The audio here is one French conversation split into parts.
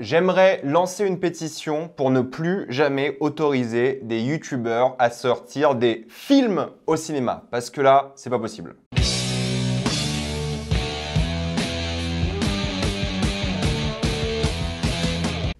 J'aimerais lancer une pétition pour ne plus jamais autoriser des youtubeurs à sortir des films au cinéma, parce que là, c'est pas possible.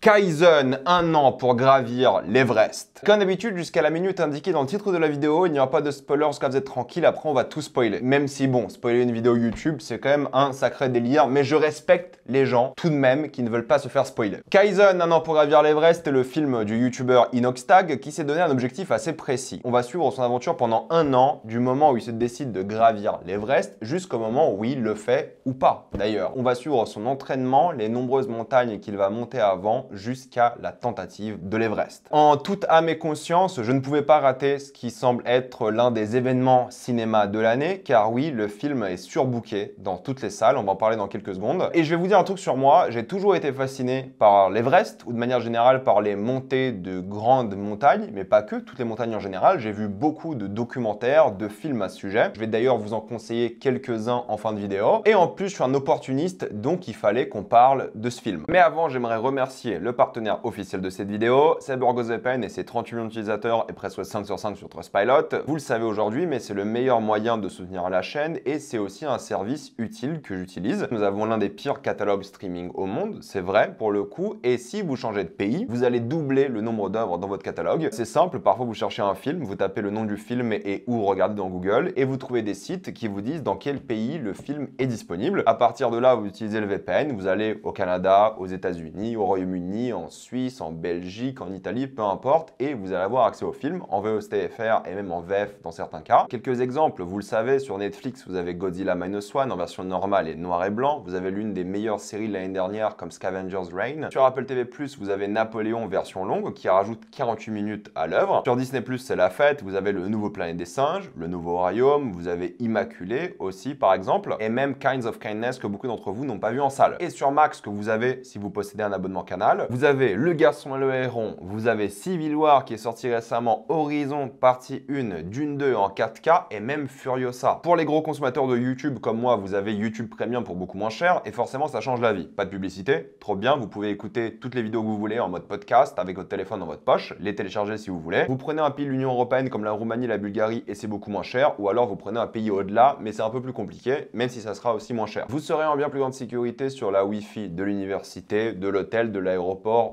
Kaizen, un an pour gravir l'Everest. Comme d'habitude, jusqu'à la minute indiquée dans le titre de la vidéo, il n'y aura pas de spoiler, jusqu'à vous êtes tranquille, après on va tout spoiler. Même si bon, spoiler une vidéo YouTube, c'est quand même un sacré délire, mais je respecte les gens tout de même qui ne veulent pas se faire spoiler. Kaizen, un an pour gravir l'Everest, est le film du youtubeur Inoxtag qui s'est donné un objectif assez précis. On va suivre son aventure pendant un an, du moment où il se décide de gravir l'Everest jusqu'au moment où il le fait ou pas. D'ailleurs, on va suivre son entraînement, les nombreuses montagnes qu'il va monter avant, jusqu'à la tentative de l'Everest. En toute âme et conscience, je ne pouvais pas rater ce qui semble être l'un des événements cinéma de l'année, car oui, le film est surbooké dans toutes les salles, on va en parler dans quelques secondes. Et je vais vous dire un truc sur moi, j'ai toujours été fasciné par l'Everest, ou de manière générale par les montées de grandes montagnes, mais pas que, toutes les montagnes en général. J'ai vu beaucoup de documentaires, de films à ce sujet. Je vais d'ailleurs vous en conseiller quelques-uns en fin de vidéo. Et en plus, je suis un opportuniste, donc il fallait qu'on parle de ce film. Mais avant, j'aimerais remercier le partenaire officiel de cette vidéo. C'est Burgos VPN et ses 38 millions d'utilisateurs et presque 5 sur 5 sur Trustpilot. Vous le savez aujourd'hui, mais c'est le meilleur moyen de soutenir la chaîne et c'est aussi un service utile que j'utilise. Nous avons l'un des pires catalogues streaming au monde, c'est vrai pour le coup, et si vous changez de pays, vous allez doubler le nombre d'œuvres dans votre catalogue. C'est simple, parfois vous cherchez un film, vous tapez le nom du film et où regarder dans Google, et vous trouvez des sites qui vous disent dans quel pays le film est disponible. À partir de là, vous utilisez le VPN, vous allez au Canada, aux États-Unis, au Royaume-Uni, en Suisse, en Belgique, en Italie, peu importe, et vous allez avoir accès au films en VOSTFR et même en VF e dans certains cas. Quelques exemples, vous le savez, sur Netflix, vous avez Godzilla Minus One en version normale et noir et blanc, vous avez l'une des meilleures séries de l'année dernière comme Scavenger's Reign. Sur Apple TV+, vous avez Napoléon version longue qui rajoute 48 minutes à l'œuvre. Sur Disney+, c'est la fête, vous avez le nouveau Planète des Singes, le nouveau Royaume, vous avez immaculé aussi par exemple, et même Kinds of Kindness que beaucoup d'entre vous n'ont pas vu en salle. Et sur Max que vous avez si vous possédez un abonnement canal, vous avez Le Garçon et le Héron, vous avez Civil War qui est sorti récemment, Horizon partie 1, Dune 2 en 4K et même Furiosa. Pour les gros consommateurs de YouTube comme moi, vous avez YouTube Premium pour beaucoup moins cher et forcément ça change la vie. Pas de publicité, trop bien, vous pouvez écouter toutes les vidéos que vous voulez en mode podcast avec votre téléphone dans votre poche, les télécharger si vous voulez. Vous prenez un pays de l'Union Européenne comme la Roumanie, la Bulgarie et c'est beaucoup moins cher ou alors vous prenez un pays au-delà mais c'est un peu plus compliqué même si ça sera aussi moins cher. Vous serez en bien plus grande sécurité sur la Wi-Fi de l'université, de l'hôtel, de l'aéroport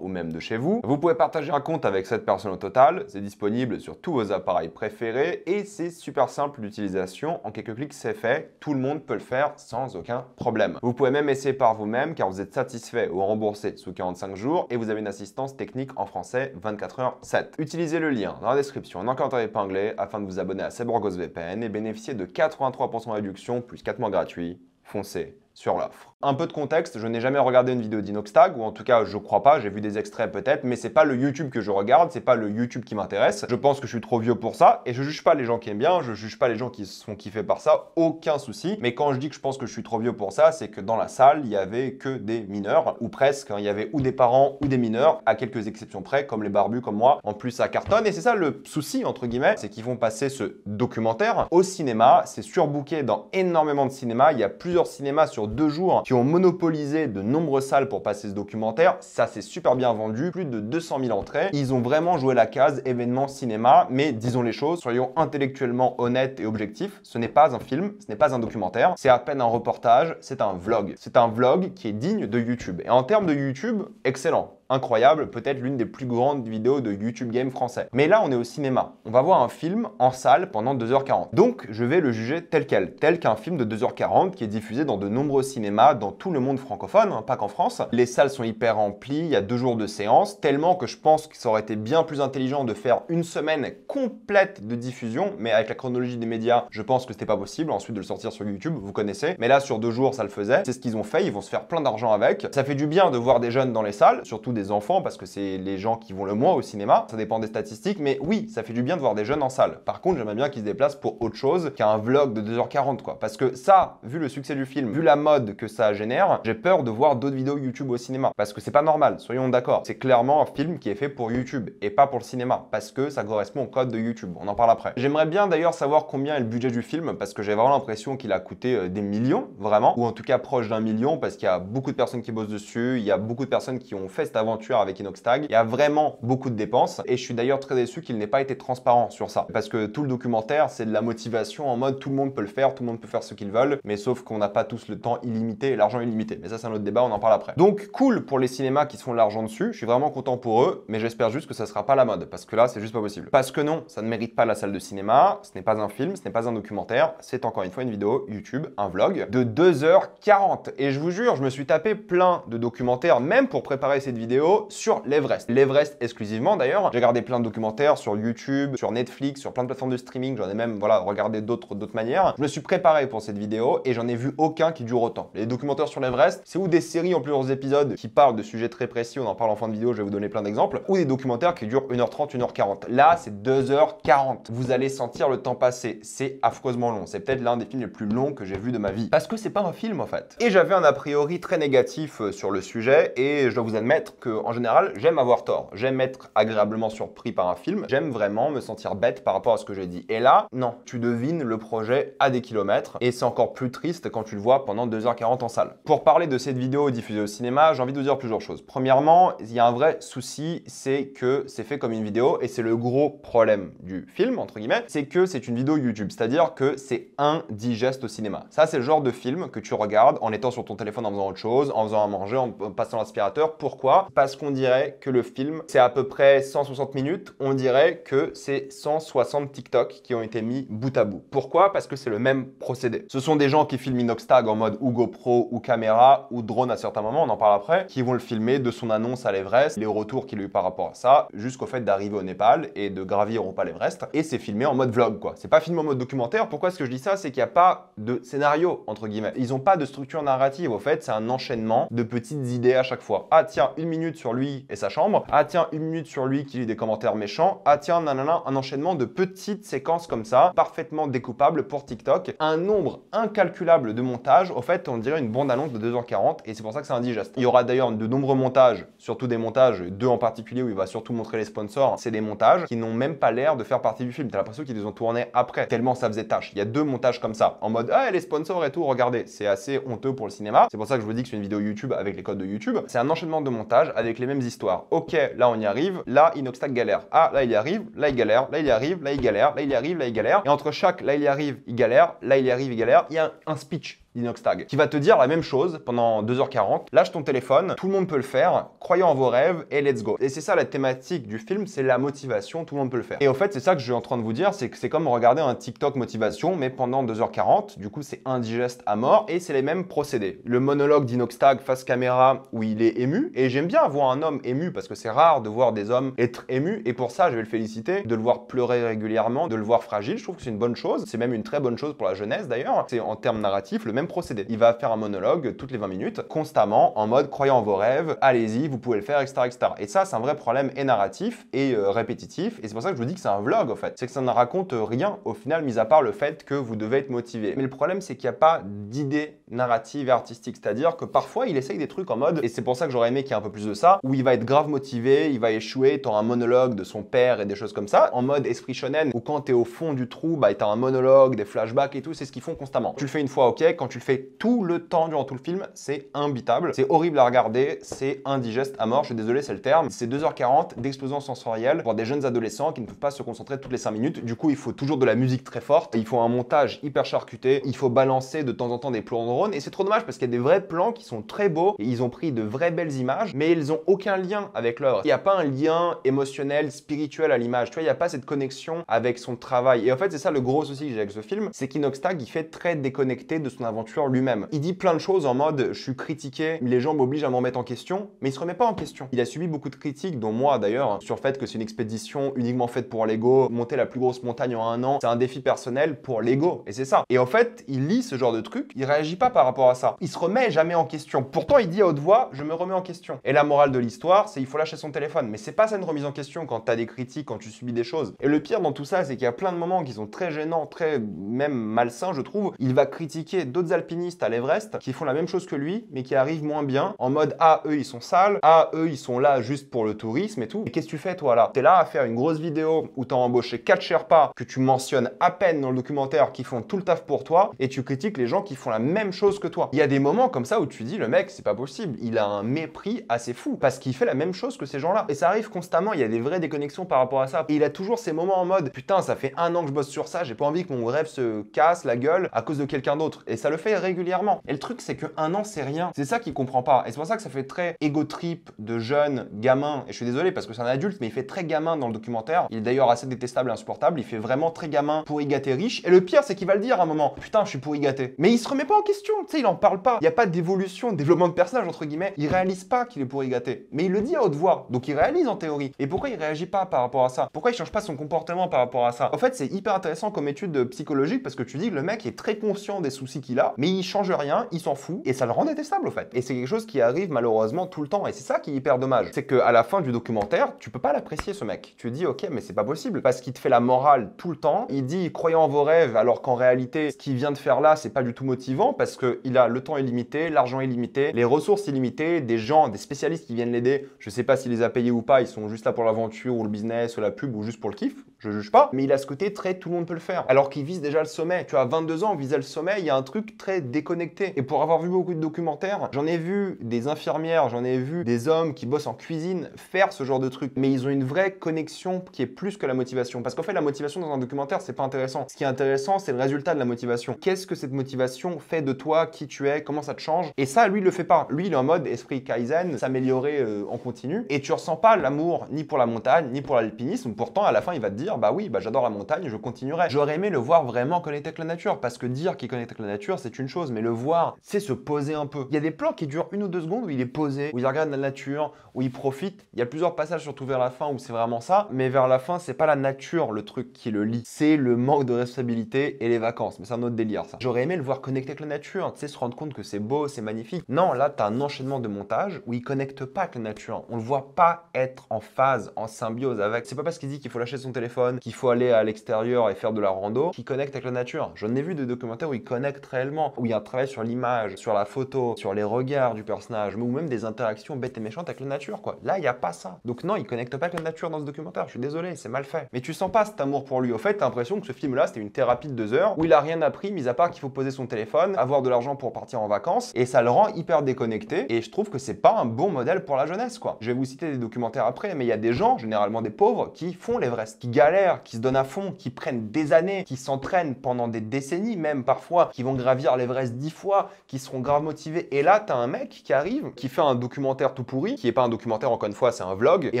ou même de chez vous. Vous pouvez partager un compte avec cette personne au total, c'est disponible sur tous vos appareils préférés et c'est super simple d'utilisation, en quelques clics c'est fait, tout le monde peut le faire sans aucun problème. Vous pouvez même essayer par vous-même car vous êtes satisfait ou remboursé sous 45 jours et vous avez une assistance technique en français 24 h 7. Utilisez le lien dans la description en commentaire épinglé afin de vous abonner à CyberGhost VPN et bénéficier de 83% de réduction plus 4 mois gratuits. Foncez sur l'offre. Un peu de contexte, je n'ai jamais regardé une vidéo d'Inoxtag, ou en tout cas je crois pas, j'ai vu des extraits peut-être, mais c'est pas le YouTube que je regarde, c'est pas le YouTube qui m'intéresse. Je pense que je suis trop vieux pour ça, et je juge pas les gens qui aiment bien, je juge pas les gens qui se sont kiffés par ça, aucun souci. Mais quand je dis que je pense que je suis trop vieux pour ça, c'est que dans la salle, il y avait que des mineurs, ou presque, hein. il y avait ou des parents ou des mineurs, à quelques exceptions près, comme les barbus, comme moi. En plus, ça cartonne, et c'est ça le souci, entre guillemets, c'est qu'ils vont passer ce documentaire au cinéma, c'est surbooké dans énormément de cinémas, il y a plusieurs cinémas sur deux jours qui ont monopolisé de nombreuses salles pour passer ce documentaire. Ça s'est super bien vendu, plus de 200 000 entrées. Ils ont vraiment joué la case événement cinéma, mais disons les choses, soyons intellectuellement honnêtes et objectifs, ce n'est pas un film, ce n'est pas un documentaire, c'est à peine un reportage, c'est un vlog. C'est un vlog qui est digne de YouTube. Et en termes de YouTube, excellent incroyable, peut-être l'une des plus grandes vidéos de YouTube Game français. Mais là, on est au cinéma. On va voir un film en salle pendant 2h40. Donc, je vais le juger tel quel, tel qu'un film de 2h40 qui est diffusé dans de nombreux cinémas dans tout le monde francophone, hein, pas qu'en France. Les salles sont hyper remplies, il y a deux jours de séance, tellement que je pense que ça aurait été bien plus intelligent de faire une semaine complète de diffusion, mais avec la chronologie des médias, je pense que c'était pas possible. Ensuite, de le sortir sur YouTube, vous connaissez. Mais là, sur deux jours, ça le faisait. C'est ce qu'ils ont fait, ils vont se faire plein d'argent avec. Ça fait du bien de voir des jeunes dans les salles, surtout des des enfants, parce que c'est les gens qui vont le moins au cinéma. Ça dépend des statistiques, mais oui, ça fait du bien de voir des jeunes en salle. Par contre, j'aimerais bien qu'ils se déplacent pour autre chose qu'un vlog de 2h40, quoi. Parce que ça, vu le succès du film, vu la mode que ça génère, j'ai peur de voir d'autres vidéos YouTube au cinéma. Parce que c'est pas normal, soyons d'accord. C'est clairement un film qui est fait pour YouTube et pas pour le cinéma, parce que ça correspond au code de YouTube. On en parle après. J'aimerais bien d'ailleurs savoir combien est le budget du film, parce que j'ai vraiment l'impression qu'il a coûté euh, des millions, vraiment, ou en tout cas proche d'un million, parce qu'il y a beaucoup de personnes qui bossent dessus, il y a beaucoup de personnes qui ont fait cette aventure avec Inoxtag. Il y a vraiment beaucoup de dépenses et je suis d'ailleurs très déçu qu'il n'ait pas été transparent sur ça. Parce que tout le documentaire, c'est de la motivation en mode tout le monde peut le faire, tout le monde peut faire ce qu'ils veulent, mais sauf qu'on n'a pas tous le temps illimité l'argent illimité. Mais ça, c'est un autre débat, on en parle après. Donc, cool pour les cinémas qui se font de l'argent dessus. Je suis vraiment content pour eux, mais j'espère juste que ça sera pas la mode parce que là, c'est juste pas possible. Parce que non, ça ne mérite pas la salle de cinéma, ce n'est pas un film, ce n'est pas un documentaire, c'est encore une fois une vidéo YouTube, un vlog de 2h40. Et je vous jure, je me suis tapé plein de documentaires, même pour préparer cette vidéo sur l'Everest. L'Everest exclusivement d'ailleurs. J'ai regardé plein de documentaires sur YouTube, sur Netflix, sur plein de plateformes de streaming. J'en ai même voilà, regardé d'autres d'autres manières. Je me suis préparé pour cette vidéo et j'en ai vu aucun qui dure autant. Les documentaires sur l'Everest, c'est ou des séries en plusieurs épisodes qui parlent de sujets très précis, on en parle en fin de vidéo, je vais vous donner plein d'exemples, ou des documentaires qui durent 1h30, 1h40. Là, c'est 2h40. Vous allez sentir le temps passer. C'est affreusement long. C'est peut-être l'un des films les plus longs que j'ai vu de ma vie. Parce que c'est pas un film en fait. Et j'avais un a priori très négatif euh, sur le sujet et je dois vous admettre que en général, j'aime avoir tort. J'aime être agréablement surpris par un film. J'aime vraiment me sentir bête par rapport à ce que j'ai dit. Et là, non, tu devines le projet à des kilomètres. Et c'est encore plus triste quand tu le vois pendant 2h40 en salle. Pour parler de cette vidéo diffusée au cinéma, j'ai envie de vous dire plusieurs choses. Premièrement, il y a un vrai souci, c'est que c'est fait comme une vidéo et c'est le gros problème du film, entre guillemets, c'est que c'est une vidéo YouTube. C'est-à-dire que c'est indigeste au cinéma. Ça, c'est le genre de film que tu regardes en étant sur ton téléphone en faisant autre chose, en faisant à manger, en passant l'aspirateur. Pourquoi parce qu'on dirait que le film, c'est à peu près 160 minutes, on dirait que c'est 160 TikTok qui ont été mis bout à bout. Pourquoi Parce que c'est le même procédé. Ce sont des gens qui filment Inoxtag en mode ou GoPro ou caméra ou drone à certains moments, on en parle après, qui vont le filmer de son annonce à l'Everest, les retours qu'il a eu par rapport à ça, jusqu'au fait d'arriver au Népal et de gravir au pas l'Everest. Et c'est filmé en mode vlog, quoi. C'est pas filmé en mode documentaire. Pourquoi est-ce que je dis ça C'est qu'il n'y a pas de scénario, entre guillemets. Ils n'ont pas de structure narrative. Au fait, c'est un enchaînement de petites idées à chaque fois. Ah tiens, une minute minutes sur lui et sa chambre, ah tiens, une minute sur lui qui lit des commentaires méchants, ah tiens, nanana, un enchaînement de petites séquences comme ça, parfaitement découpables pour TikTok, un nombre incalculable de montages, au fait, on dirait une bande-annonce de 2h40, et c'est pour ça que c'est indigeste. Il y aura d'ailleurs de nombreux montages, surtout des montages, deux en particulier où il va surtout montrer les sponsors, c'est des montages qui n'ont même pas l'air de faire partie du film, t'as l'impression qu'ils les ont tournés après, tellement ça faisait tâche. Il y a deux montages comme ça, en mode, ah, les sponsors et tout, regardez, c'est assez honteux pour le cinéma, c'est pour ça que je vous dis que c'est une vidéo YouTube avec les codes de YouTube, c'est un enchaînement de montages avec les mêmes histoires. Ok, là on y arrive, là Inoxtag galère. Ah, là il y arrive, là il galère, là il y arrive, là il galère, là il y arrive, là il galère. Et entre chaque là il y arrive, il galère, là il y arrive, il galère, il y a un speech dinoxtag qui va te dire la même chose pendant 2h40. Lâche ton téléphone, tout le monde peut le faire, croyez en vos rêves et let's go. Et c'est ça la thématique du film, c'est la motivation, tout le monde peut le faire. Et au fait, c'est ça que je suis en train de vous dire, c'est que c'est comme regarder un TikTok motivation, mais pendant 2h40, du coup c'est indigeste à mort et c'est les mêmes procédés. Le monologue d'Inoxtag face caméra où il est ému, et j'aime bien voir un homme ému parce que c'est rare de voir des hommes être émus, et pour ça je vais le féliciter, de le voir pleurer régulièrement, de le voir fragile, je trouve que c'est une bonne chose, c'est même une très bonne chose pour la jeunesse d'ailleurs, c'est en termes narratifs le même procédé. Il va faire un monologue toutes les 20 minutes, constamment, en mode croyant vos rêves, allez-y, vous pouvez le faire, etc. Et ça, c'est un vrai problème et narratif et euh, répétitif. Et c'est pour ça que je vous dis que c'est un vlog, en fait. C'est que ça ne raconte rien, au final, mis à part le fait que vous devez être motivé. Mais le problème, c'est qu'il n'y a pas d'idée narrative et artistique. C'est-à-dire que parfois, il essaye des trucs en mode, et c'est pour ça que j'aurais aimé qu'il y ait un peu plus de ça, où il va être grave motivé, il va échouer, t'as un monologue de son père et des choses comme ça, en mode esprit shonen, où quand t'es au fond du trou, bah t'as un monologue, des flashbacks et tout, c'est ce qu'ils font constamment. Tu le fais une fois, ok, quand tu le fais tout le temps durant tout le film, c'est imbitable, c'est horrible à regarder, c'est indigeste à mort, je suis désolé, c'est le terme. C'est 2h40 d'explosion sensorielle pour des jeunes adolescents qui ne peuvent pas se concentrer toutes les 5 minutes, du coup il faut toujours de la musique très forte, il faut un montage hyper charcuté, il faut balancer de temps en temps des plans et c'est trop dommage parce qu'il y a des vrais plans qui sont très beaux et ils ont pris de vraies belles images mais ils ont aucun lien avec l'œuvre. Il n'y a pas un lien émotionnel, spirituel à l'image. Tu vois, il n'y a pas cette connexion avec son travail. Et en fait, c'est ça le gros souci que j'ai avec ce film, c'est qu'Inoxtag, il fait très déconnecté de son aventure lui-même. Il dit plein de choses en mode je suis critiqué, les gens m'obligent à m'en mettre en question, mais il se remet pas en question. Il a subi beaucoup de critiques, dont moi d'ailleurs, sur le fait que c'est une expédition uniquement faite pour l'ego, monter la plus grosse montagne en un an, c'est un défi personnel pour l'ego, et c'est ça. Et en fait, il lit ce genre de truc, il réagit pas par rapport à ça. Il se remet jamais en question. Pourtant, il dit à haute voix, je me remets en question. Et la morale de l'histoire, c'est il faut lâcher son téléphone. Mais c'est pas ça une remise en question quand t'as des critiques, quand tu subis des choses. Et le pire dans tout ça, c'est qu'il y a plein de moments qui sont très gênants, très même malsains, je trouve. Il va critiquer d'autres alpinistes à l'Everest qui font la même chose que lui, mais qui arrivent moins bien, en mode ah eux ils sont sales, ah eux ils sont là juste pour le tourisme et tout. Et qu'est-ce que tu fais toi là T'es là à faire une grosse vidéo où t'as embauché 4 Sherpas que tu mentionnes à peine dans le documentaire qui font tout le taf pour toi et tu critiques les gens qui font la même chose que toi. Il y a des moments comme ça où tu dis, le mec, c'est pas possible, il a un mépris assez fou parce qu'il fait la même chose que ces gens-là. Et ça arrive constamment, il y a des vraies déconnexions par rapport à ça. Et il a toujours ces moments en mode, putain, ça fait un an que je bosse sur ça, j'ai pas envie que mon rêve se casse la gueule à cause de quelqu'un d'autre. Et ça le fait régulièrement. Et le truc, c'est que un an, c'est rien. C'est ça qu'il comprend pas. Et c'est pour ça que ça fait très égo trip de jeune gamin. Et je suis désolé parce que c'est un adulte, mais il fait très gamin dans le documentaire. Il est d'ailleurs assez détestable, et insupportable. Il fait vraiment très gamin pour gâté riche. Et le pire, c'est qu'il va le dire à un moment, putain, je suis pour gâté. Mais il se remet pas en question. Tu sais, il en parle pas. Il n'y a pas d'évolution, de développement de personnage, entre guillemets. Il réalise pas qu'il est pourri gâté. Mais il le dit à haute voix. Donc il réalise en théorie. Et pourquoi il réagit pas par rapport à ça Pourquoi il change pas son comportement par rapport à ça En fait, c'est hyper intéressant comme étude euh, psychologique parce que tu dis que le mec est très conscient des soucis qu'il a, mais il change rien, il s'en fout et ça le rend détestable au fait. Et c'est quelque chose qui arrive malheureusement tout le temps et c'est ça qui est hyper dommage. C'est qu'à la fin du documentaire, tu peux pas l'apprécier ce mec. Tu dis ok, mais c'est pas possible parce qu'il te fait la morale tout le temps. Il dit croyant en vos rêves alors qu'en réalité, ce qu'il vient de faire là, c'est pas du tout motivant parce qu'il a le temps illimité, l'argent illimité, les ressources illimitées, des gens, des spécialistes qui viennent l'aider. Je sais pas s'il les a payés ou pas, ils sont juste là pour l'aventure ou le business ou la pub ou juste pour le kiff, je juge pas. Mais il a ce côté très tout le monde peut le faire. Alors qu'il vise déjà le sommet. Tu as 22 ans, viser le sommet, il y a un truc très déconnecté. Et pour avoir vu beaucoup de documentaires, j'en ai vu des infirmières, j'en ai vu des hommes qui bossent en cuisine faire ce genre de truc. Mais ils ont une vraie connexion qui est plus que la motivation. Parce qu'en fait, la motivation dans un documentaire, c'est pas intéressant. Ce qui est intéressant, c'est le résultat de la motivation. Qu'est-ce que cette motivation fait de toi, qui tu es, comment ça te change. Et ça, lui, le fait pas. Lui, il est en mode esprit Kaizen, s'améliorer euh, en continu. Et tu ressens pas l'amour ni pour la montagne, ni pour l'alpinisme. Pourtant, à la fin, il va te dire, bah oui, bah j'adore la montagne, je continuerai. J'aurais aimé le voir vraiment connecté avec la nature, parce que dire qu'il connecte avec la nature, c'est une chose, mais le voir, c'est se poser un peu. Il y a des plans qui durent une ou deux secondes où il est posé, où il regarde la nature, où il profite. Il y a plusieurs passages, surtout vers la fin, où c'est vraiment ça. Mais vers la fin, c'est pas la nature le truc qui le lit c'est le manque de responsabilité et les vacances. Mais c'est un autre délire, ça. J'aurais aimé le voir connecté avec la nature tu sais, se rendre compte que c'est beau, c'est magnifique. Non, là, tu as un enchaînement de montage où il connecte pas avec la nature. On le voit pas être en phase, en symbiose avec. C'est pas parce qu'il dit qu'il faut lâcher son téléphone, qu'il faut aller à l'extérieur et faire de la rando, qu'il connecte avec la nature. J'en ai vu des documentaires où il connecte réellement, où il y a un travail sur l'image, sur la photo, sur les regards du personnage, ou même des interactions bêtes et méchantes avec la nature, quoi. Là, il y a pas ça. Donc non, il connecte pas avec la nature dans ce documentaire. Je suis désolé, c'est mal fait. Mais tu sens pas cet amour pour lui. Au fait, t'as l'impression que ce film-là, c'était une thérapie de deux heures où il a rien appris, mis à part qu'il faut poser son téléphone, avoir de l'argent pour partir en vacances et ça le rend hyper déconnecté et je trouve que c'est pas un bon modèle pour la jeunesse quoi. Je vais vous citer des documentaires après mais il y a des gens, généralement des pauvres, qui font l'Everest, qui galèrent, qui se donnent à fond, qui prennent des années, qui s'entraînent pendant des décennies même parfois, qui vont gravir l'Everest dix fois, qui seront grave motivés et là t'as un mec qui arrive, qui fait un documentaire tout pourri, qui est pas un documentaire encore une fois c'est un vlog et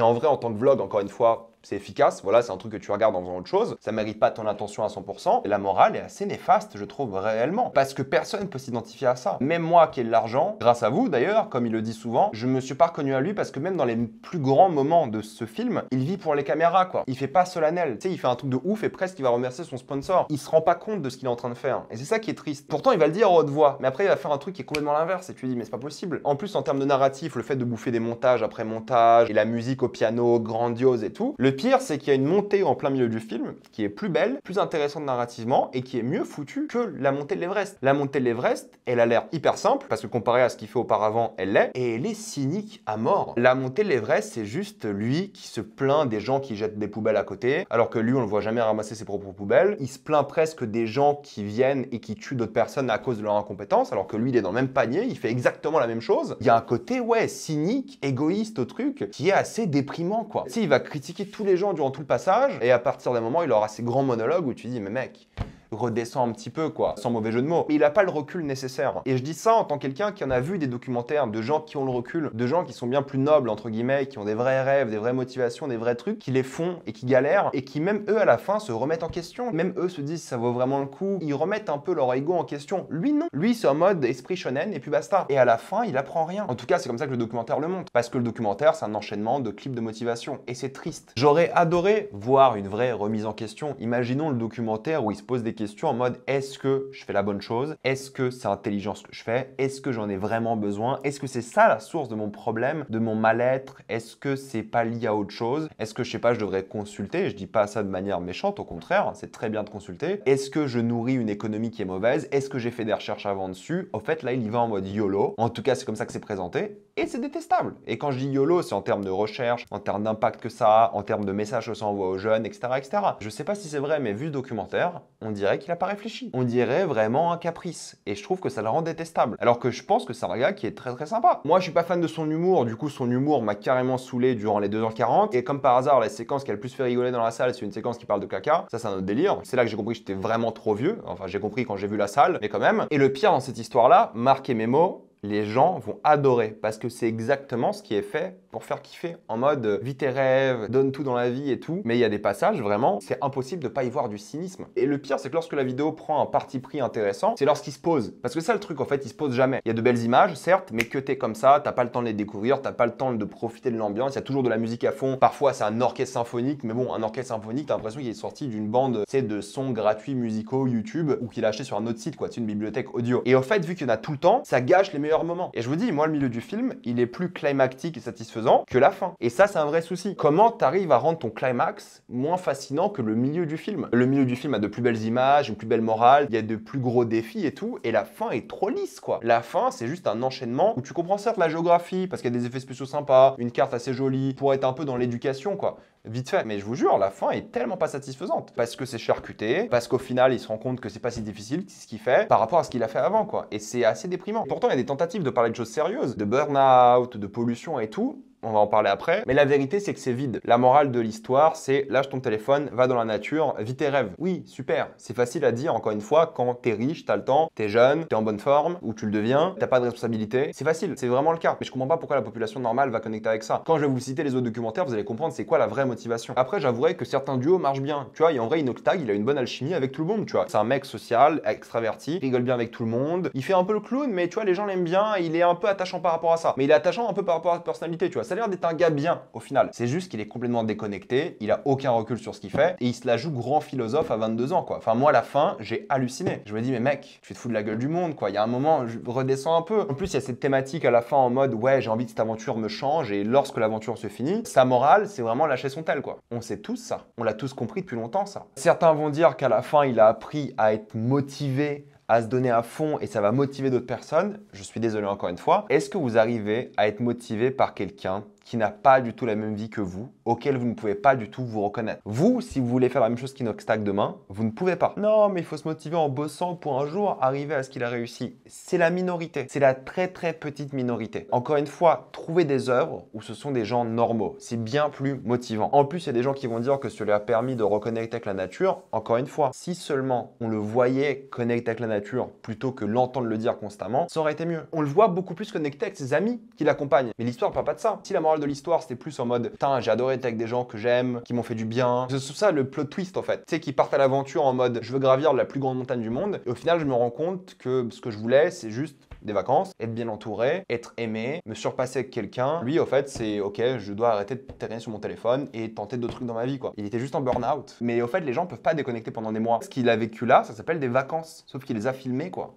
en vrai en tant que vlog encore une fois c'est efficace, voilà, c'est un truc que tu regardes en faisant autre chose, ça mérite pas ton attention à 100%, et la morale est assez néfaste, je trouve, réellement, parce que personne peut s'identifier à ça. Même moi qui ai de l'argent, grâce à vous d'ailleurs, comme il le dit souvent, je me suis pas reconnu à lui parce que même dans les plus grands moments de ce film, il vit pour les caméras, quoi. Il fait pas solennel, tu sais, il fait un truc de ouf et presque il va remercier son sponsor. Il se rend pas compte de ce qu'il est en train de faire, et c'est ça qui est triste. Pourtant, il va le dire en haute voix, mais après, il va faire un truc qui est complètement l'inverse, et tu dis, mais c'est pas possible. En plus, en termes de narratif, le fait de bouffer des montages après montage, et la musique au piano grandiose et tout, le pire, c'est qu'il y a une montée en plein milieu du film qui est plus belle, plus intéressante narrativement et qui est mieux foutue que la montée de l'Everest. La montée de l'Everest, elle a l'air hyper simple parce que comparée à ce qu'il fait auparavant, elle l'est et elle est cynique à mort. La montée de l'Everest, c'est juste lui qui se plaint des gens qui jettent des poubelles à côté, alors que lui, on le voit jamais ramasser ses propres poubelles. Il se plaint presque des gens qui viennent et qui tuent d'autres personnes à cause de leur incompétence, alors que lui, il est dans le même panier, il fait exactement la même chose. Il y a un côté, ouais, cynique, égoïste au truc, qui est assez déprimant, quoi. Si il va critiquer tout les gens durant tout le passage, et à partir d'un moment, il aura ces grands monologues où tu dis, mais mec, redescend un petit peu, quoi, sans mauvais jeu de mots. Mais il n'a pas le recul nécessaire. Et je dis ça en tant que quelqu'un qui en a vu des documentaires de gens qui ont le recul, de gens qui sont bien plus nobles, entre guillemets, qui ont des vrais rêves, des vraies motivations, des vrais trucs, qui les font et qui galèrent, et qui même eux, à la fin, se remettent en question. Même eux se disent, ça vaut vraiment le coup. Ils remettent un peu leur ego en question. Lui, non. Lui, c'est en mode esprit shonen, et puis basta. Et à la fin, il apprend rien. En tout cas, c'est comme ça que le documentaire le montre. Parce que le documentaire, c'est un enchaînement de clips de motivation. Et c'est triste. J'aurais adoré voir une vraie remise en question. Imaginons le documentaire où il se pose des en mode est-ce que je fais la bonne chose Est-ce que c'est intelligent ce que je fais Est-ce que j'en ai vraiment besoin Est-ce que c'est ça la source de mon problème, de mon mal-être Est-ce que c'est pas lié à autre chose Est-ce que je sais pas, je devrais consulter Je dis pas ça de manière méchante, au contraire, hein, c'est très bien de consulter. Est-ce que je nourris une économie qui est mauvaise Est-ce que j'ai fait des recherches avant dessus Au fait, là, il y va en mode YOLO. En tout cas, c'est comme ça que c'est présenté et c'est détestable. Et quand je dis YOLO, c'est en termes de recherche, en termes d'impact que ça a, en termes de messages que ça envoie aux jeunes, etc. etc. Je sais pas si c'est vrai, mais vu le documentaire, on dirait qu'il a pas réfléchi. On dirait vraiment un caprice. Et je trouve que ça le rend détestable. Alors que je pense que c'est un gars qui est très très sympa. Moi, je suis pas fan de son humour, du coup, son humour m'a carrément saoulé durant les 2h40. Et comme par hasard, la séquence qui a le plus fait rigoler dans la salle, c'est une séquence qui parle de caca. Ça, c'est un autre délire. C'est là que j'ai compris que j'étais vraiment trop vieux. Enfin, j'ai compris quand j'ai vu la salle, mais quand même. Et le pire dans cette histoire-là, Marc et mots les gens vont adorer parce que c'est exactement ce qui est fait pour faire kiffer en mode euh, vite tes rêves, donne tout dans la vie et tout. Mais il y a des passages vraiment, c'est impossible de pas y voir du cynisme. Et le pire, c'est que lorsque la vidéo prend un parti pris intéressant, c'est lorsqu'il se pose. Parce que ça, le truc en fait, il se pose jamais. Il y a de belles images, certes, mais que t'es comme ça, t'as pas le temps de les découvrir, t'as pas le temps de profiter de l'ambiance. Il y a toujours de la musique à fond. Parfois, c'est un orchestre symphonique, mais bon, un orchestre symphonique, t'as l'impression qu'il est sorti d'une bande, c'est de sons gratuits musicaux YouTube ou qu'il a acheté sur un autre site, quoi, c'est une bibliothèque audio. Et en fait, vu qu'il y en a tout le temps, ça gâche les meilleurs moment. Et je vous dis, moi, le milieu du film, il est plus climactique et satisfaisant que la fin. Et ça, c'est un vrai souci. Comment t'arrives à rendre ton climax moins fascinant que le milieu du film Le milieu du film a de plus belles images, une plus belle morale, il y a de plus gros défis et tout, et la fin est trop lisse, quoi. La fin, c'est juste un enchaînement où tu comprends certes la géographie, parce qu'il y a des effets spéciaux sympas, une carte assez jolie, pour être un peu dans l'éducation, quoi vite fait. Mais je vous jure, la fin est tellement pas satisfaisante. Parce que c'est charcuté, parce qu'au final, il se rend compte que c'est pas si difficile ce qu'il fait par rapport à ce qu'il a fait avant, quoi. Et c'est assez déprimant. Pourtant, il y a des tentatives de parler de choses sérieuses, de burn-out, de pollution et tout on va en parler après. Mais la vérité, c'est que c'est vide. La morale de l'histoire, c'est lâche ton téléphone, va dans la nature, vis tes rêves. Oui, super. C'est facile à dire, encore une fois, quand t'es riche, t'as le temps, t'es jeune, t'es en bonne forme, ou tu le deviens, t'as pas de responsabilité. C'est facile, c'est vraiment le cas. Mais je comprends pas pourquoi la population normale va connecter avec ça. Quand je vais vous citer les autres documentaires, vous allez comprendre c'est quoi la vraie motivation. Après, j'avouerai que certains duos marchent bien. Tu vois, et en vrai, Inoctag, il a une bonne alchimie avec tout le monde, tu vois. C'est un mec social, extraverti, rigole bien avec tout le monde. Il fait un peu le clown, mais tu vois, les gens l'aiment bien, il est un peu attachant par rapport à ça. Mais il est attachant un peu par rapport à sa personnalité, tu vois ça a l'air d'être un gars bien au final. C'est juste qu'il est complètement déconnecté, il a aucun recul sur ce qu'il fait et il se la joue grand philosophe à 22 ans quoi. Enfin moi à la fin, j'ai halluciné. Je me dis mais mec, tu te fou de la gueule du monde quoi. Il y a un moment, je redescends un peu. En plus, il y a cette thématique à la fin en mode ouais, j'ai envie que cette aventure me change et lorsque l'aventure se finit, sa morale, c'est vraiment lâcher son tel quoi. On sait tous ça. On l'a tous compris depuis longtemps ça. Certains vont dire qu'à la fin, il a appris à être motivé à se donner à fond et ça va motiver d'autres personnes, je suis désolé encore une fois, est-ce que vous arrivez à être motivé par quelqu'un qui n'a pas du tout la même vie que vous, auquel vous ne pouvez pas du tout vous reconnaître. Vous, si vous voulez faire la même chose Tag demain, vous ne pouvez pas. Non, mais il faut se motiver en bossant pour un jour arriver à ce qu'il a réussi. C'est la minorité. C'est la très très petite minorité. Encore une fois, trouver des œuvres où ce sont des gens normaux. C'est bien plus motivant. En plus, il y a des gens qui vont dire que cela a permis de reconnecter avec la nature. Encore une fois, si seulement on le voyait connecter avec la nature plutôt que l'entendre le dire constamment, ça aurait été mieux. On le voit beaucoup plus connecté avec ses amis qui l'accompagnent. Mais l'histoire ne parle pas de ça. Si la de l'histoire, c'était plus en mode Putain, j'ai adoré être avec des gens que j'aime, qui m'ont fait du bien. C'est ça le plot twist en fait. Tu sais, qui partent à l'aventure en mode Je veux gravir la plus grande montagne du monde. Et au final, je me rends compte que ce que je voulais, c'est juste des vacances, être bien entouré, être aimé, me surpasser avec quelqu'un. Lui, au fait, c'est ok, je dois arrêter de traîner sur mon téléphone et tenter d'autres trucs dans ma vie, quoi. Il était juste en burn-out. Mais au fait, les gens peuvent pas déconnecter pendant des mois. Ce qu'il a vécu là, ça s'appelle des vacances, sauf qu'il les a filmées quoi.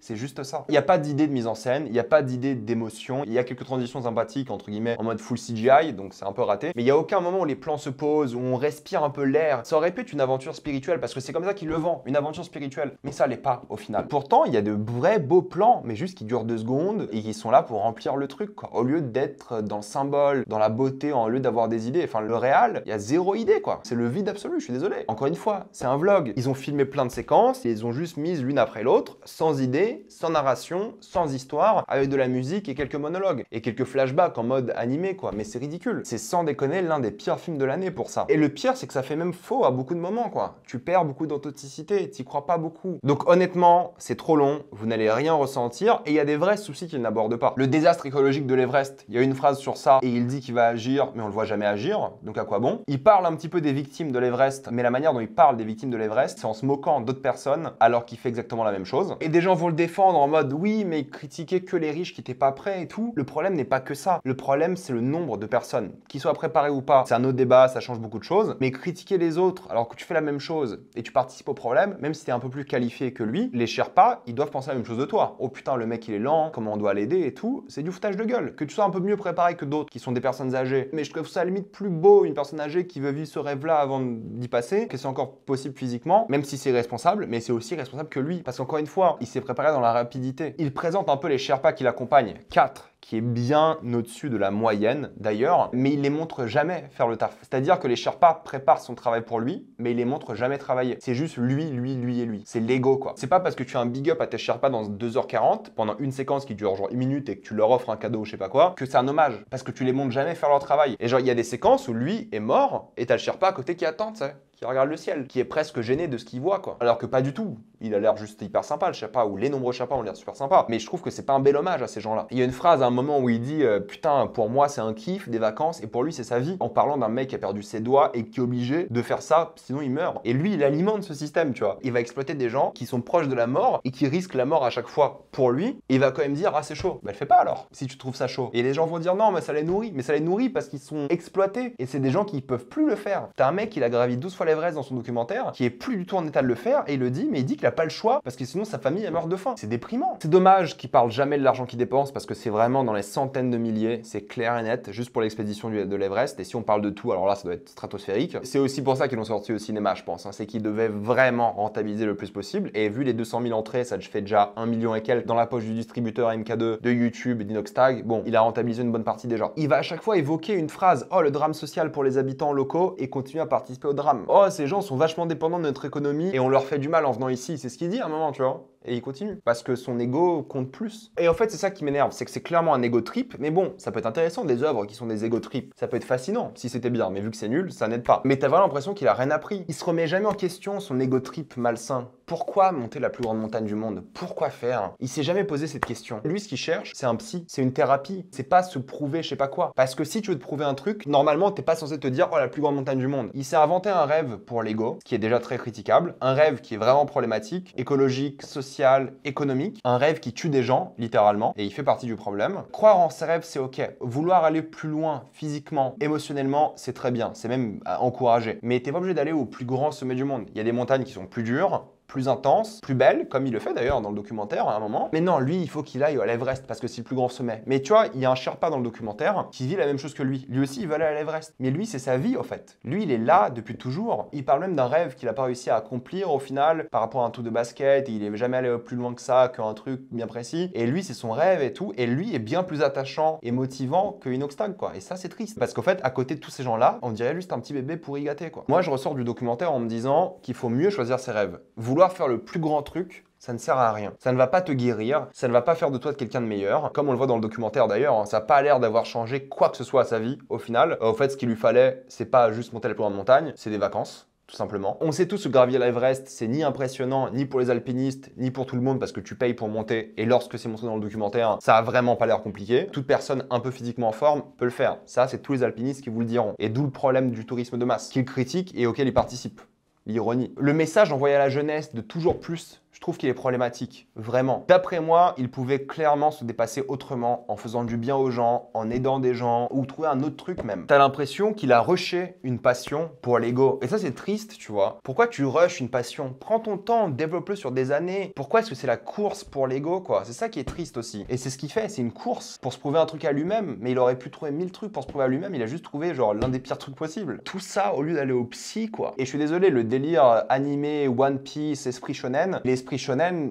C'est juste ça. Il n'y a pas d'idée de mise en scène, il n'y a pas d'idée d'émotion. Il y a quelques transitions sympathiques, entre guillemets, en mode full CGI, donc c'est un peu raté. Mais il n'y a aucun moment où les plans se posent, où on respire un peu l'air. Ça aurait pu être une aventure spirituelle, parce que c'est comme ça qu'il le vend, une aventure spirituelle. Mais ça l'est pas, au final. Pourtant, il y a de vrais beaux plans, mais juste qui durent deux secondes et qui sont là pour remplir le truc, quoi. Au lieu d'être dans le symbole, dans la beauté, en lieu d'avoir des idées. Enfin, le réel, il y a zéro idée, quoi. C'est le vide absolu, je suis désolé. Encore une fois, c'est un vlog. Ils ont filmé plein de séquences, et ils ont juste mis l'une après l'autre, sans idée sans narration, sans histoire, avec de la musique et quelques monologues et quelques flashbacks en mode animé quoi. Mais c'est ridicule. C'est sans déconner l'un des pires films de l'année pour ça. Et le pire, c'est que ça fait même faux à beaucoup de moments quoi. Tu perds beaucoup d'authenticité, t'y crois pas beaucoup. Donc honnêtement, c'est trop long, vous n'allez rien ressentir et il y a des vrais soucis qu'il n'aborde pas. Le désastre écologique de l'Everest, il y a une phrase sur ça et il dit qu'il va agir, mais on le voit jamais agir, donc à quoi bon Il parle un petit peu des victimes de l'Everest, mais la manière dont il parle des victimes de l'Everest, c'est en se moquant d'autres personnes alors qu'il fait exactement la même chose. Et des gens vont le défendre en mode oui, mais critiquer que les riches qui n'étaient pas prêts et tout. Le problème n'est pas que ça. Le problème, c'est le nombre de personnes, qui soient préparées ou pas. C'est un autre débat, ça change beaucoup de choses. Mais critiquer les autres alors que tu fais la même chose et tu participes au problème, même si tu es un peu plus qualifié que lui, les pas ils doivent penser la même chose de toi. Oh putain, le mec il est lent, comment on doit l'aider et tout. C'est du foutage de gueule. Que tu sois un peu mieux préparé que d'autres qui sont des personnes âgées. Mais je trouve ça à la limite plus beau une personne âgée qui veut vivre ce rêve-là avant d'y passer, que c'est encore possible physiquement, même si c'est responsable, mais c'est aussi responsable que lui. Parce qu'encore une fois, il s'est préparé dans la rapidité. Il présente un peu les Sherpas qui l'accompagnent, 4 qui est bien au-dessus de la moyenne d'ailleurs, mais il les montre jamais faire le taf. C'est-à-dire que les Sherpas préparent son travail pour lui, mais il les montre jamais travailler. C'est juste lui, lui, lui et lui. C'est l'ego quoi. C'est pas parce que tu as un big up à tes Sherpas dans 2h40 pendant une séquence qui dure genre une minute et que tu leur offres un cadeau ou je sais pas quoi, que c'est un hommage. Parce que tu les montres jamais faire leur travail. Et genre il y a des séquences où lui est mort et t'as le Sherpa à côté qui attend, tu sais qui regarde le ciel, qui est presque gêné de ce qu'il voit, quoi. Alors que pas du tout. Il a l'air juste hyper sympa, le Sherpa, ou les nombreux Sherpas ont l'air super sympas. Mais je trouve que c'est pas un bel hommage à ces gens-là. Il y a une phrase moment où il dit euh, Putain, pour moi, c'est un kiff, des vacances, et pour lui, c'est sa vie, en parlant d'un mec qui a perdu ses doigts et qui est obligé de faire ça, sinon il meurt. Et lui, il alimente ce système, tu vois. Il va exploiter des gens qui sont proches de la mort et qui risquent la mort à chaque fois pour lui, et il va quand même dire Ah, c'est chaud. Bah, le fais pas alors, si tu trouves ça chaud. Et les gens vont dire Non, mais ça les nourrit, mais ça les nourrit parce qu'ils sont exploités, et c'est des gens qui peuvent plus le faire. T'as un mec, il a gravi 12 fois l'Everest dans son documentaire, qui est plus du tout en état de le faire, et il le dit, mais il dit qu'il a pas le choix parce que sinon sa famille est morte de faim. C'est déprimant. C'est dommage qu'il parle jamais de l'argent qu'il dépense parce que c'est vraiment dans les centaines de milliers, c'est clair et net, juste pour l'expédition de l'Everest. Et si on parle de tout, alors là, ça doit être stratosphérique. C'est aussi pour ça qu'ils l'ont sorti au cinéma, je pense. Hein. C'est qu'ils devaient vraiment rentabiliser le plus possible. Et vu les 200 000 entrées, ça fait déjà 1 million et quelques dans la poche du distributeur MK2, de YouTube, d'Inoxtag. Bon, il a rentabilisé une bonne partie des gens. Il va à chaque fois évoquer une phrase, oh, le drame social pour les habitants locaux, et continuer à participer au drame. Oh, ces gens sont vachement dépendants de notre économie et on leur fait du mal en venant ici. C'est ce qu'il dit à un moment, tu vois et il continue parce que son ego compte plus. Et en fait, c'est ça qui m'énerve, c'est que c'est clairement un ego trip, mais bon, ça peut être intéressant des œuvres qui sont des ego trip, ça peut être fascinant si c'était bien, mais vu que c'est nul, ça n'aide pas. Mais t'as vraiment l'impression qu'il a rien appris. Il se remet jamais en question son ego trip malsain. Pourquoi monter la plus grande montagne du monde Pourquoi faire Il s'est jamais posé cette question. Lui, ce qu'il cherche, c'est un psy, c'est une thérapie, c'est pas se prouver je sais pas quoi. Parce que si tu veux te prouver un truc, normalement, t'es pas censé te dire, oh, la plus grande montagne du monde. Il s'est inventé un rêve pour l'ego, qui est déjà très critiquable, un rêve qui est vraiment problématique, écologique, social, économique, un rêve qui tue des gens, littéralement, et il fait partie du problème. Croire en ses rêves, c'est ok. Vouloir aller plus loin, physiquement, émotionnellement, c'est très bien, c'est même encouragé. encourager. Mais t'es pas obligé d'aller au plus grand sommet du monde. Il y a des montagnes qui sont plus dures, plus intense, plus belle, comme il le fait d'ailleurs dans le documentaire à un moment. Mais non, lui, il faut qu'il aille à l'Everest parce que c'est le plus grand sommet. Mais tu vois, il y a un Sherpa dans le documentaire qui vit la même chose que lui. Lui aussi, il veut aller à l'Everest. Mais lui, c'est sa vie en fait. Lui, il est là depuis toujours. Il parle même d'un rêve qu'il n'a pas réussi à accomplir au final par rapport à un tour de basket. il n'est jamais allé plus loin que ça, qu'un truc bien précis. Et lui, c'est son rêve et tout. Et lui est bien plus attachant et motivant que Inoxtag, quoi. Et ça, c'est triste. Parce qu'en fait, à côté de tous ces gens-là, on dirait juste un petit bébé pourri gâté, quoi. Moi, je ressors du documentaire en me disant qu'il faut mieux choisir ses rêves vouloir faire le plus grand truc, ça ne sert à rien. Ça ne va pas te guérir, ça ne va pas faire de toi quelqu'un de meilleur. Comme on le voit dans le documentaire d'ailleurs, hein, ça n'a pas l'air d'avoir changé quoi que ce soit à sa vie au final. En euh, au fait, ce qu'il lui fallait, c'est pas juste monter la plus grande montagne, c'est des vacances tout simplement. On sait tous que gravir l'Everest, c'est ni impressionnant, ni pour les alpinistes, ni pour tout le monde, parce que tu payes pour monter, et lorsque c'est montré dans le documentaire, ça a vraiment pas l'air compliqué. Toute personne un peu physiquement en forme peut le faire. Ça, c'est tous les alpinistes qui vous le diront. Et d'où le problème du tourisme de masse, qu'ils critiquent et auquel ils participent l'ironie. Le message envoyé à la jeunesse de toujours plus je trouve qu'il est problématique, vraiment. D'après moi, il pouvait clairement se dépasser autrement, en faisant du bien aux gens, en aidant des gens, ou trouver un autre truc même. T'as l'impression qu'il a rushé une passion pour l'ego. Et ça, c'est triste, tu vois. Pourquoi tu rushes une passion Prends ton temps, développe-le sur des années. Pourquoi est-ce que c'est la course pour l'ego, quoi C'est ça qui est triste aussi. Et c'est ce qu'il fait, c'est une course pour se prouver un truc à lui-même, mais il aurait pu trouver mille trucs pour se prouver à lui-même, il a juste trouvé genre l'un des pires trucs possibles. Tout ça au lieu d'aller au psy, quoi. Et je suis désolé, le délire animé, One Piece, esprit shonen, l'esprit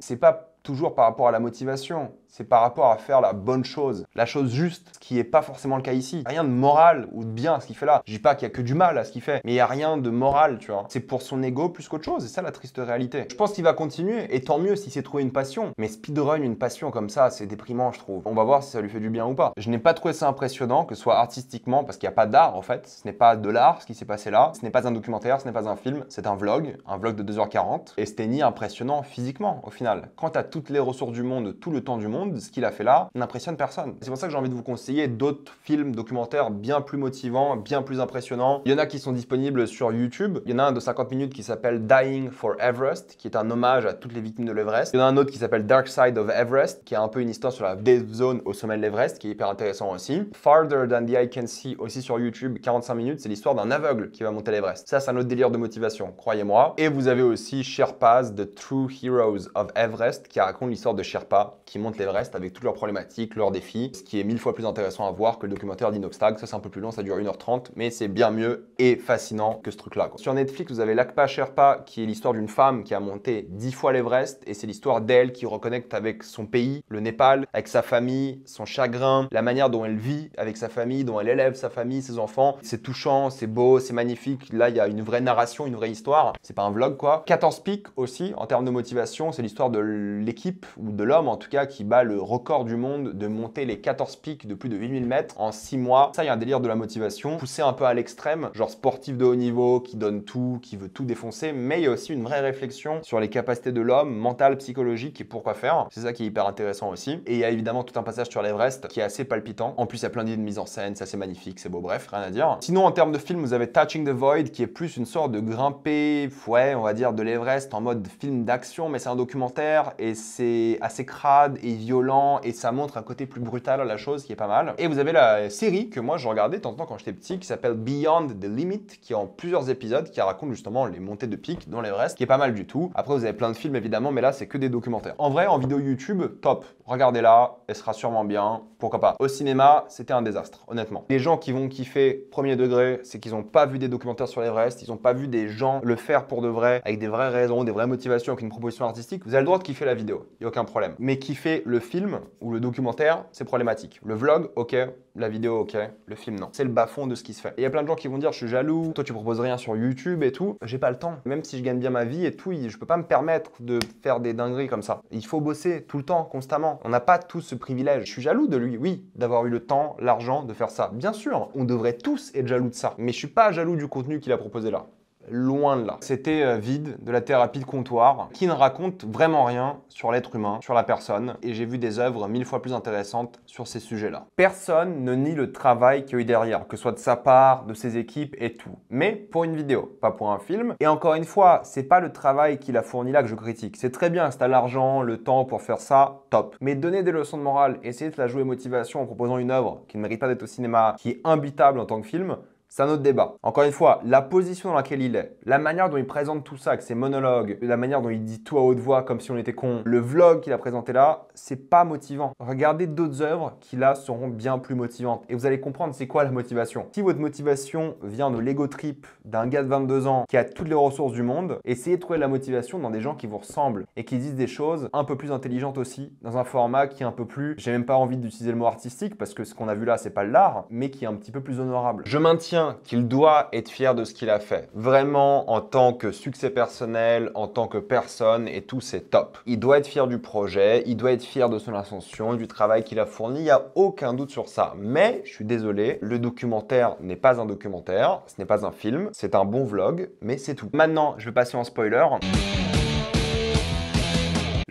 c'est pas toujours par rapport à la motivation c'est par rapport à faire la bonne chose, la chose juste, ce qui n'est pas forcément le cas ici. Rien de moral ou de bien à ce qu'il fait là. Je dis pas qu'il y a que du mal à ce qu'il fait, mais il n'y a rien de moral, tu vois. C'est pour son ego plus qu'autre chose, et ça la triste réalité. Je pense qu'il va continuer, et tant mieux s'il s'est trouvé une passion. Mais speedrun une passion comme ça, c'est déprimant, je trouve. On va voir si ça lui fait du bien ou pas. Je n'ai pas trouvé ça impressionnant, que ce soit artistiquement, parce qu'il n'y a pas d'art en fait. Ce n'est pas de l'art ce qui s'est passé là. Ce n'est pas un documentaire, ce n'est pas un film, c'est un vlog, un vlog de 2h40. Et c'était ni impressionnant physiquement au final. Quand à toutes les ressources du monde, tout le temps du monde, ce qu'il a fait là n'impressionne personne. C'est pour ça que j'ai envie de vous conseiller d'autres films documentaires bien plus motivants, bien plus impressionnants. Il y en a qui sont disponibles sur YouTube. Il y en a un de 50 minutes qui s'appelle Dying for Everest, qui est un hommage à toutes les victimes de l'Everest. Il y en a un autre qui s'appelle Dark Side of Everest, qui a un peu une histoire sur la Death Zone au sommet de l'Everest, qui est hyper intéressant aussi. Farther Than the Eye Can See, aussi sur YouTube, 45 minutes, c'est l'histoire d'un aveugle qui va monter l'Everest. Ça, c'est un autre délire de motivation, croyez-moi. Et vous avez aussi Sherpas, The True Heroes of Everest, qui raconte l'histoire de Sherpa qui monte l'Everest le reste avec toutes leurs problématiques, leurs défis, ce qui est mille fois plus intéressant à voir que le documentaire d'Inoxtag. Ça, c'est un peu plus long, ça dure 1h30, mais c'est bien mieux et fascinant que ce truc-là. Sur Netflix, vous avez Lakpa Sherpa, qui est l'histoire d'une femme qui a monté 10 fois l'Everest, et c'est l'histoire d'elle qui reconnecte avec son pays, le Népal, avec sa famille, son chagrin, la manière dont elle vit avec sa famille, dont elle élève sa famille, ses enfants. C'est touchant, c'est beau, c'est magnifique. Là, il y a une vraie narration, une vraie histoire. C'est pas un vlog, quoi. 14 pics aussi, en termes de motivation, c'est l'histoire de l'équipe, ou de l'homme en tout cas, qui bat le record du monde de monter les 14 pics de plus de 8000 mètres en 6 mois. Ça, il y a un délire de la motivation, poussé un peu à l'extrême, genre sportif de haut niveau, qui donne tout, qui veut tout défoncer, mais il y a aussi une vraie réflexion sur les capacités de l'homme, mentale, psychologique et pourquoi faire. C'est ça qui est hyper intéressant aussi. Et il y a évidemment tout un passage sur l'Everest qui est assez palpitant. En plus, il y a plein d'idées de mise en scène, ça c'est magnifique, c'est beau, bref, rien à dire. Sinon, en termes de film, vous avez Touching the Void qui est plus une sorte de grimper, ouais, on va dire de l'Everest en mode film d'action, mais c'est un documentaire et c'est assez crade et violent et ça montre un côté plus brutal à la chose qui est pas mal. Et vous avez la série que moi je regardais tant temps quand j'étais petit qui s'appelle Beyond the Limit qui est en plusieurs épisodes qui raconte justement les montées de pique dans l'Everest qui est pas mal du tout. Après vous avez plein de films évidemment mais là c'est que des documentaires. En vrai en vidéo YouTube top, regardez-la, elle sera sûrement bien, pourquoi pas. Au cinéma c'était un désastre honnêtement. Les gens qui vont kiffer premier degré c'est qu'ils n'ont pas vu des documentaires sur l'Everest, ils n'ont pas vu des gens le faire pour de vrai avec des vraies raisons, des vraies motivations, avec une proposition artistique. Vous avez le droit de kiffer la vidéo, il n'y a aucun problème. Mais kiffer le le film ou le documentaire, c'est problématique. Le vlog, ok. La vidéo, ok. Le film, non. C'est le bas-fond de ce qui se fait. il y a plein de gens qui vont dire Je suis jaloux, toi tu proposes rien sur YouTube et tout. J'ai pas le temps. Même si je gagne bien ma vie et tout, je peux pas me permettre de faire des dingueries comme ça. Il faut bosser tout le temps, constamment. On n'a pas tous ce privilège. Je suis jaloux de lui, oui, d'avoir eu le temps, l'argent de faire ça. Bien sûr, on devrait tous être jaloux de ça. Mais je suis pas jaloux du contenu qu'il a proposé là. Loin de là. C'était euh, vide, de la thérapie de comptoir, qui ne raconte vraiment rien sur l'être humain, sur la personne, et j'ai vu des œuvres mille fois plus intéressantes sur ces sujets-là. Personne ne nie le travail qu'il y a eu derrière, que ce soit de sa part, de ses équipes et tout. Mais pour une vidéo, pas pour un film. Et encore une fois, c'est pas le travail qu'il a fourni là que je critique. C'est très bien, c'est à l'argent, le temps pour faire ça, top. Mais donner des leçons de morale, essayer de la jouer motivation en proposant une œuvre qui ne mérite pas d'être au cinéma, qui est imbitable en tant que film, c'est un autre débat. Encore une fois, la position dans laquelle il est, la manière dont il présente tout ça avec ses monologues, la manière dont il dit tout à haute voix comme si on était con, le vlog qu'il a présenté là, c'est pas motivant. Regardez d'autres œuvres qui là seront bien plus motivantes et vous allez comprendre c'est quoi la motivation. Si votre motivation vient de l'ego trip d'un gars de 22 ans qui a toutes les ressources du monde, essayez de trouver la motivation dans des gens qui vous ressemblent et qui disent des choses un peu plus intelligentes aussi, dans un format qui est un peu plus, j'ai même pas envie d'utiliser le mot artistique parce que ce qu'on a vu là c'est pas l'art, mais qui est un petit peu plus honorable. Je maintiens qu'il doit être fier de ce qu'il a fait. Vraiment, en tant que succès personnel, en tant que personne, et tout, c'est top. Il doit être fier du projet, il doit être fier de son ascension, du travail qu'il a fourni, il n'y a aucun doute sur ça. Mais, je suis désolé, le documentaire n'est pas un documentaire, ce n'est pas un film, c'est un bon vlog, mais c'est tout. Maintenant, je vais passer en spoiler.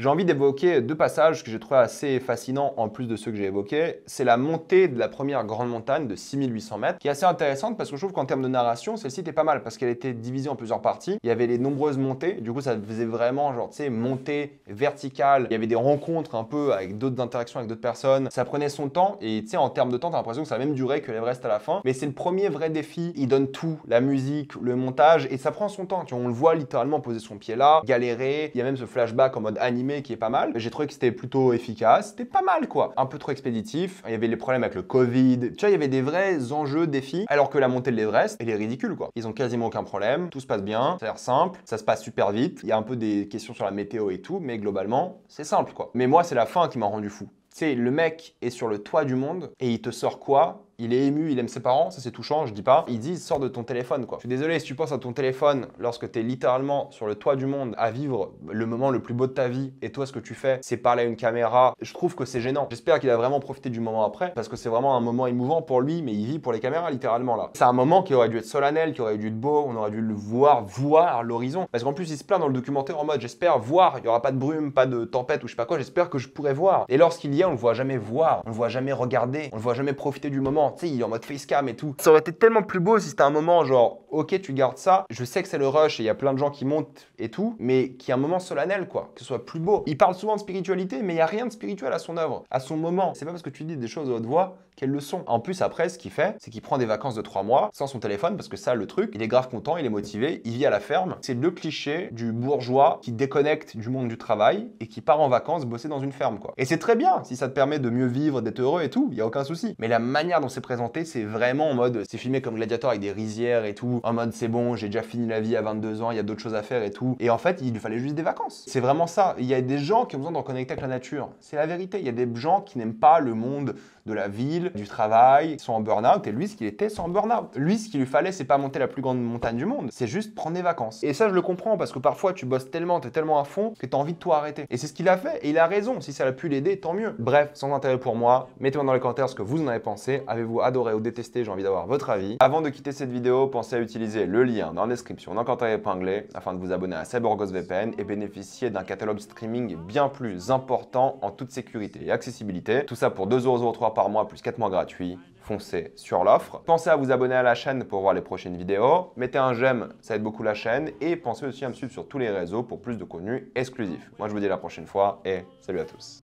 J'ai envie d'évoquer deux passages que j'ai trouvé assez fascinants en plus de ceux que j'ai évoqués. C'est la montée de la première grande montagne de 6800 mètres, qui est assez intéressante parce que je trouve qu'en termes de narration, celle-ci était pas mal parce qu'elle était divisée en plusieurs parties. Il y avait les nombreuses montées, du coup ça faisait vraiment genre, tu sais, montée verticale. Il y avait des rencontres un peu avec d'autres interactions avec d'autres personnes. Ça prenait son temps et tu sais, en termes de temps, t'as l'impression que ça a même duré que l'Everest à la fin. Mais c'est le premier vrai défi. Il donne tout, la musique, le montage et ça prend son temps. on le voit littéralement poser son pied là, galérer. Il y a même ce flashback en mode animé qui est pas mal. J'ai trouvé que c'était plutôt efficace, c'était pas mal quoi. Un peu trop expéditif, il y avait les problèmes avec le Covid, tu vois, il y avait des vrais enjeux, défis, alors que la montée de l'Everest, elle est ridicule quoi. Ils ont quasiment aucun problème, tout se passe bien, ça a l'air simple, ça se passe super vite, il y a un peu des questions sur la météo et tout, mais globalement, c'est simple quoi. Mais moi, c'est la fin qui m'a rendu fou. Tu sais, le mec est sur le toit du monde et il te sort quoi il est ému, il aime ses parents, ça c'est touchant, je dis pas. Il dit sors de ton téléphone quoi. Je suis désolé si tu penses à ton téléphone lorsque tu es littéralement sur le toit du monde à vivre le moment le plus beau de ta vie et toi ce que tu fais c'est parler à une caméra. Je trouve que c'est gênant. J'espère qu'il a vraiment profité du moment après parce que c'est vraiment un moment émouvant pour lui mais il vit pour les caméras littéralement là. C'est un moment qui aurait dû être solennel, qui aurait dû être beau, on aurait dû le voir voir l'horizon parce qu'en plus il se plaint dans le documentaire en mode j'espère voir, il y aura pas de brume, pas de tempête ou je sais pas quoi, j'espère que je pourrai voir. Et lorsqu'il y a, on voit jamais voir, on voit jamais regarder, on voit jamais profiter du moment tu sais, en mode facecam et tout. Ça aurait été tellement plus beau si c'était un moment genre ok, tu gardes ça. Je sais que c'est le rush et il y a plein de gens qui montent et tout, mais qu'il y a un moment solennel, quoi, que ce soit plus beau. Il parle souvent de spiritualité, mais il n'y a rien de spirituel à son œuvre, à son moment. C'est pas parce que tu dis des choses à haute voix qu'elles le sont. En plus, après, ce qu'il fait, c'est qu'il prend des vacances de trois mois sans son téléphone parce que ça, le truc, il est grave content, il est motivé, il vit à la ferme. C'est le cliché du bourgeois qui déconnecte du monde du travail et qui part en vacances bosser dans une ferme, quoi. Et c'est très bien si ça te permet de mieux vivre, d'être heureux et tout, il y a aucun souci. Mais la manière dont c'est présenté, c'est vraiment en mode, c'est filmé comme Gladiator avec des rizières et tout en mode c'est bon, j'ai déjà fini la vie à 22 ans, il y a d'autres choses à faire et tout. Et en fait, il lui fallait juste des vacances. C'est vraiment ça. Il y a des gens qui ont besoin de reconnecter avec la nature. C'est la vérité. Il y a des gens qui n'aiment pas le monde de la ville, du travail, sont en burn-out. Et lui, ce qu'il était, c'est en burn-out. Lui, ce qu'il lui fallait, c'est pas monter la plus grande montagne du monde, c'est juste prendre des vacances. Et ça, je le comprends parce que parfois, tu bosses tellement, t'es tellement à fond que t'as envie de tout arrêter. Et c'est ce qu'il a fait. Et il a raison. Si ça a pu l'aider, tant mieux. Bref, sans intérêt pour moi, mettez-moi dans les commentaires ce que vous en avez pensé. Avez-vous adoré ou détesté J'ai envie d'avoir votre avis. Avant de quitter cette vidéo, pensez à utiliser le lien dans la description dans commentaire épinglé afin de vous abonner à CyberGhost VPN et bénéficier d'un catalogue streaming bien plus important en toute sécurité et accessibilité. Tout ça pour 2,03€ par mois plus 4 mois gratuits, foncez sur l'offre. Pensez à vous abonner à la chaîne pour voir les prochaines vidéos. Mettez un j'aime, ça aide beaucoup la chaîne. Et pensez aussi à me suivre sur tous les réseaux pour plus de contenu exclusif. Moi, je vous dis à la prochaine fois et salut à tous.